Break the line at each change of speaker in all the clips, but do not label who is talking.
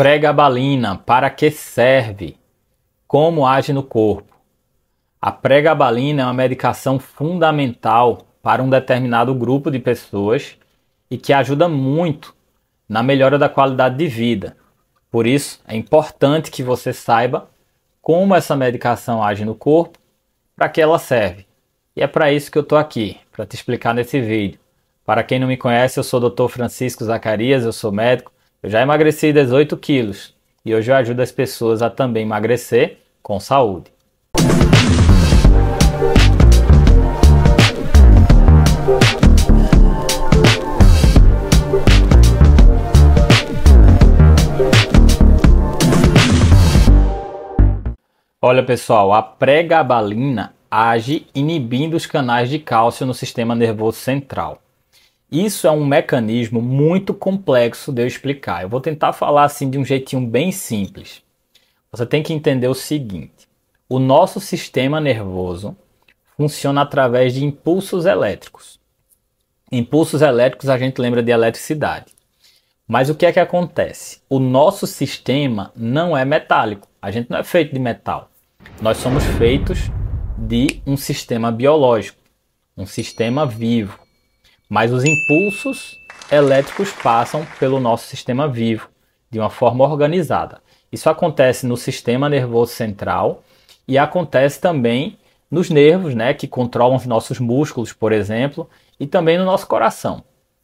Pregabalina, para que serve? Como age no corpo? A pregabalina é uma medicação fundamental para um determinado grupo de pessoas e que ajuda muito na melhora da qualidade de vida. Por isso, é importante que você saiba como essa medicação age no corpo, para que ela serve. E é para isso que eu estou aqui, para te explicar nesse vídeo. Para quem não me conhece, eu sou o Dr. Francisco Zacarias, eu sou médico eu já emagreci 18 quilos e hoje eu ajudo as pessoas a também emagrecer com saúde. Olha pessoal, a pregabalina age inibindo os canais de cálcio no sistema nervoso central. Isso é um mecanismo muito complexo de eu explicar. Eu vou tentar falar assim de um jeitinho bem simples. Você tem que entender o seguinte: o nosso sistema nervoso funciona através de impulsos elétricos. Impulsos elétricos a gente lembra de eletricidade. Mas o que é que acontece? O nosso sistema não é metálico. A gente não é feito de metal. Nós somos feitos de um sistema biológico, um sistema vivo mas os impulsos elétricos passam pelo nosso sistema vivo de uma forma organizada. Isso acontece no sistema nervoso central e acontece também nos nervos, né, que controlam os nossos músculos, por exemplo, e também no nosso coração.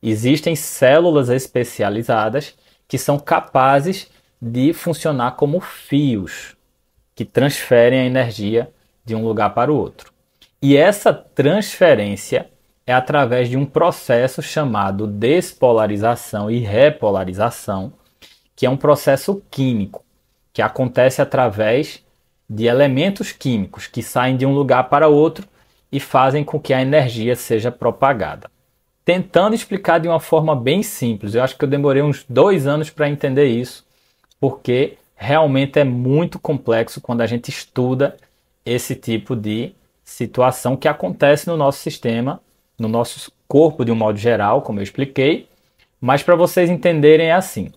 Existem células especializadas que são capazes de funcionar como fios que transferem a energia de um lugar para o outro. E essa transferência é através de um processo chamado despolarização e repolarização, que é um processo químico que acontece através de elementos químicos que saem de um lugar para outro e fazem com que a energia seja propagada. Tentando explicar de uma forma bem simples, eu acho que eu demorei uns dois anos para entender isso, porque realmente é muito complexo quando a gente estuda esse tipo de situação que acontece no nosso sistema no nosso corpo de um modo geral, como eu expliquei, mas para vocês entenderem é assim.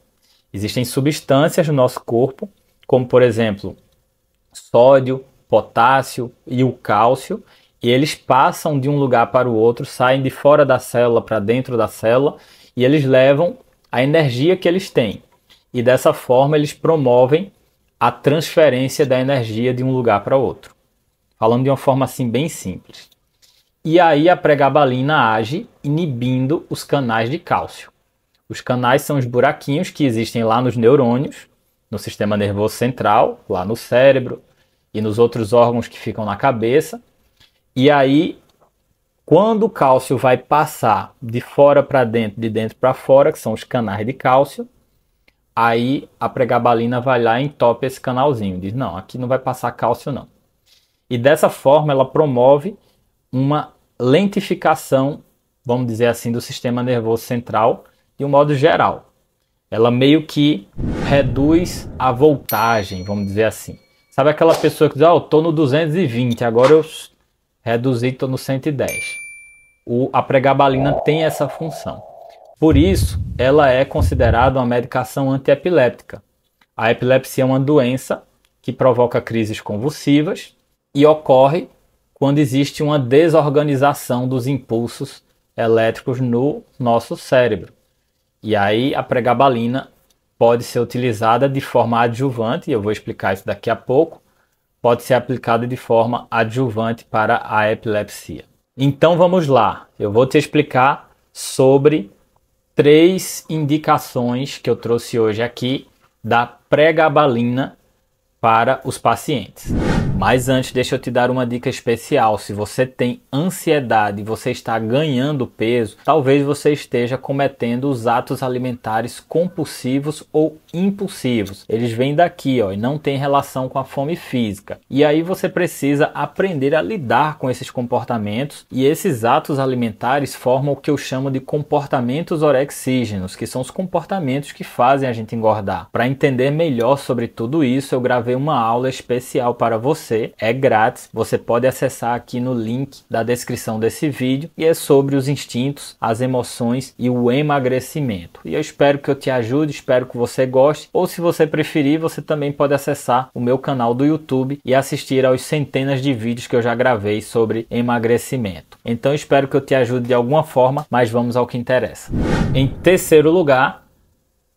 Existem substâncias no nosso corpo, como por exemplo, sódio, potássio e o cálcio, e eles passam de um lugar para o outro, saem de fora da célula para dentro da célula e eles levam a energia que eles têm. E dessa forma eles promovem a transferência da energia de um lugar para outro. Falando de uma forma assim bem simples. E aí a pregabalina age inibindo os canais de cálcio. Os canais são os buraquinhos que existem lá nos neurônios, no sistema nervoso central, lá no cérebro e nos outros órgãos que ficam na cabeça. E aí, quando o cálcio vai passar de fora para dentro, de dentro para fora, que são os canais de cálcio, aí a pregabalina vai lá e entope esse canalzinho. Diz: não, aqui não vai passar cálcio, não. E dessa forma ela promove uma lentificação, vamos dizer assim, do sistema nervoso central de um modo geral. Ela meio que reduz a voltagem, vamos dizer assim. Sabe aquela pessoa que diz, ah, eu tô no 220, agora eu reduzi, tô no 110. O, a pregabalina tem essa função. Por isso, ela é considerada uma medicação antiepiléptica. A epilepsia é uma doença que provoca crises convulsivas e ocorre quando existe uma desorganização dos impulsos elétricos no nosso cérebro. E aí a pregabalina pode ser utilizada de forma adjuvante, eu vou explicar isso daqui a pouco, pode ser aplicada de forma adjuvante para a epilepsia. Então vamos lá, eu vou te explicar sobre três indicações que eu trouxe hoje aqui da pregabalina para os pacientes. Mas antes, deixa eu te dar uma dica especial. Se você tem ansiedade e você está ganhando peso, talvez você esteja cometendo os atos alimentares compulsivos ou impulsivos. Eles vêm daqui, ó, e não tem relação com a fome física. E aí você precisa aprender a lidar com esses comportamentos e esses atos alimentares formam o que eu chamo de comportamentos orexígenos, que são os comportamentos que fazem a gente engordar. Para entender melhor sobre tudo isso, eu gravei uma aula especial para você você, é grátis. Você pode acessar aqui no link da descrição desse vídeo e é sobre os instintos, as emoções e o emagrecimento. E eu espero que eu te ajude, espero que você goste. Ou se você preferir, você também pode acessar o meu canal do YouTube e assistir aos centenas de vídeos que eu já gravei sobre emagrecimento. Então espero que eu te ajude de alguma forma, mas vamos ao que interessa. Em terceiro lugar,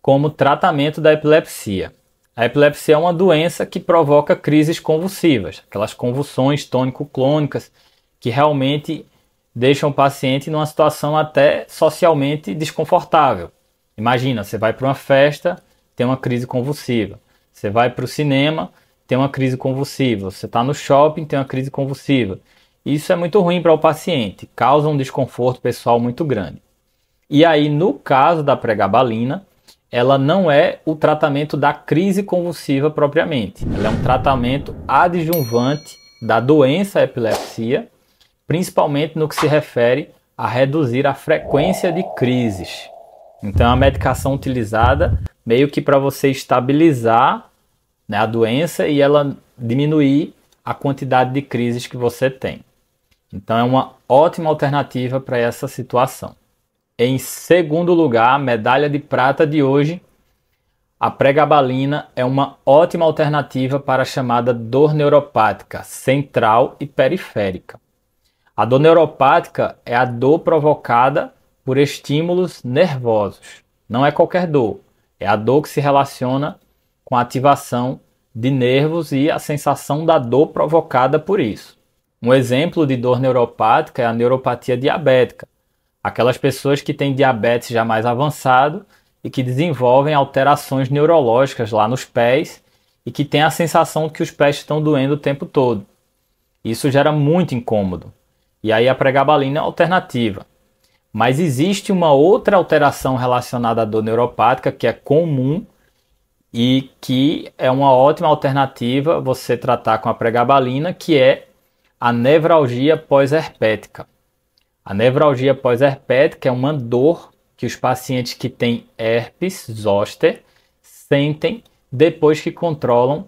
como tratamento da epilepsia. A epilepsia é uma doença que provoca crises convulsivas, aquelas convulsões tônico-clônicas que realmente deixam o paciente numa situação até socialmente desconfortável. Imagina, você vai para uma festa, tem uma crise convulsiva. Você vai para o cinema, tem uma crise convulsiva. Você está no shopping, tem uma crise convulsiva. Isso é muito ruim para o paciente, causa um desconforto pessoal muito grande. E aí, no caso da pregabalina, ela não é o tratamento da crise convulsiva propriamente. Ela é um tratamento adjuvante da doença epilepsia, principalmente no que se refere a reduzir a frequência de crises. Então, é uma medicação utilizada meio que para você estabilizar né, a doença e ela diminuir a quantidade de crises que você tem. Então, é uma ótima alternativa para essa situação. Em segundo lugar, medalha de prata de hoje, a pregabalina é uma ótima alternativa para a chamada dor neuropática central e periférica. A dor neuropática é a dor provocada por estímulos nervosos. Não é qualquer dor, é a dor que se relaciona com a ativação de nervos e a sensação da dor provocada por isso. Um exemplo de dor neuropática é a neuropatia diabética, aquelas pessoas que têm diabetes já mais avançado e que desenvolvem alterações neurológicas lá nos pés e que têm a sensação que os pés estão doendo o tempo todo. Isso gera muito incômodo. E aí a pregabalina é a alternativa. Mas existe uma outra alteração relacionada à dor neuropática que é comum e que é uma ótima alternativa você tratar com a pregabalina, que é a nevralgia pós-herpética. A nevralgia pós-herpética é uma dor que os pacientes que têm herpes zoster sentem depois que controlam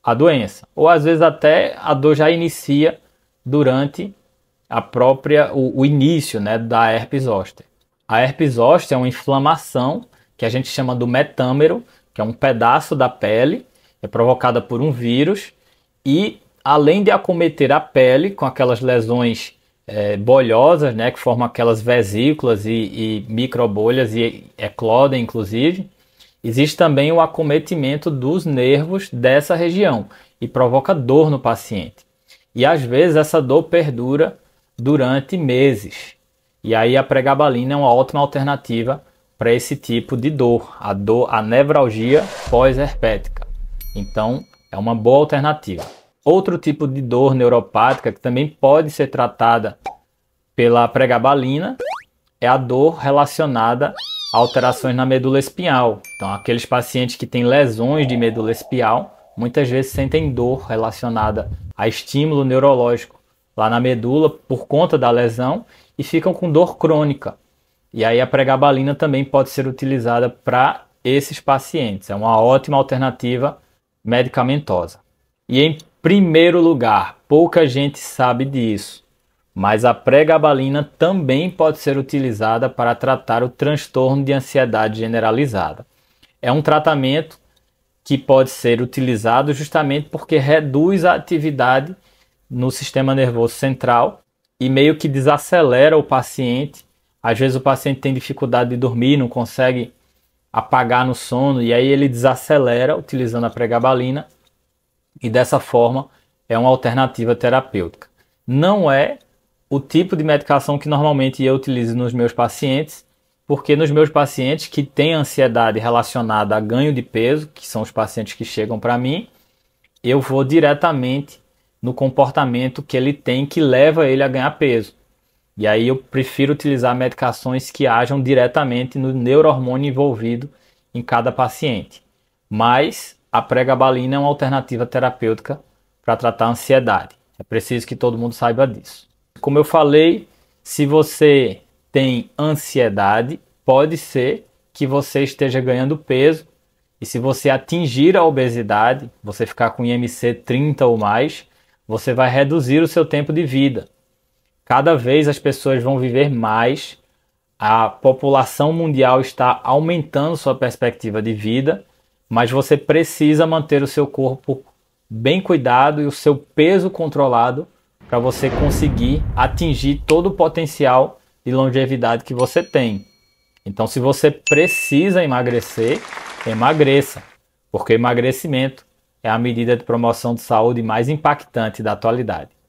a doença. Ou às vezes até a dor já inicia durante a própria o, o início, né, da herpes zoster. A herpes zoster é uma inflamação que a gente chama do metâmero, que é um pedaço da pele, é provocada por um vírus e além de acometer a pele com aquelas lesões é, bolhosas, né, que formam aquelas vesículas e, e microbolhas e eclodem, inclusive. Existe também o acometimento dos nervos dessa região e provoca dor no paciente. E às vezes essa dor perdura durante meses. E aí a pregabalina é uma ótima alternativa para esse tipo de dor, a dor, a nevralgia pós-herpética. Então, é uma boa alternativa outro tipo de dor neuropática que também pode ser tratada pela pregabalina é a dor relacionada a alterações na medula espinhal. Então, aqueles pacientes que têm lesões de medula espinhal muitas vezes sentem dor relacionada a estímulo neurológico lá na medula por conta da lesão e ficam com dor crônica. E aí a pregabalina também pode ser utilizada para esses pacientes. É uma ótima alternativa medicamentosa. E em Primeiro lugar, pouca gente sabe disso, mas a pregabalina também pode ser utilizada para tratar o transtorno de ansiedade generalizada. É um tratamento que pode ser utilizado justamente porque reduz a atividade no sistema nervoso central e meio que desacelera o paciente. Às vezes o paciente tem dificuldade de dormir, não consegue apagar no sono, e aí ele desacelera utilizando a pregabalina e dessa forma é uma alternativa terapêutica. Não é o tipo de medicação que normalmente eu utilizo nos meus pacientes, porque nos meus pacientes que têm ansiedade relacionada a ganho de peso, que são os pacientes que chegam para mim, eu vou diretamente no comportamento que ele tem que leva ele a ganhar peso. E aí eu prefiro utilizar medicações que ajam diretamente no neurohormônio envolvido em cada paciente. Mas a pregabalina é uma alternativa terapêutica para tratar a ansiedade. É preciso que todo mundo saiba disso. Como eu falei, se você tem ansiedade, pode ser que você esteja ganhando peso. E se você atingir a obesidade, você ficar com IMC 30 ou mais, você vai reduzir o seu tempo de vida. Cada vez as pessoas vão viver mais, a população mundial está aumentando sua perspectiva de vida mas você precisa manter o seu corpo bem cuidado e o seu peso controlado para você conseguir atingir todo o potencial de longevidade que você tem. Então, se você precisa emagrecer, emagreça, porque emagrecimento é a medida de promoção de saúde mais impactante da atualidade.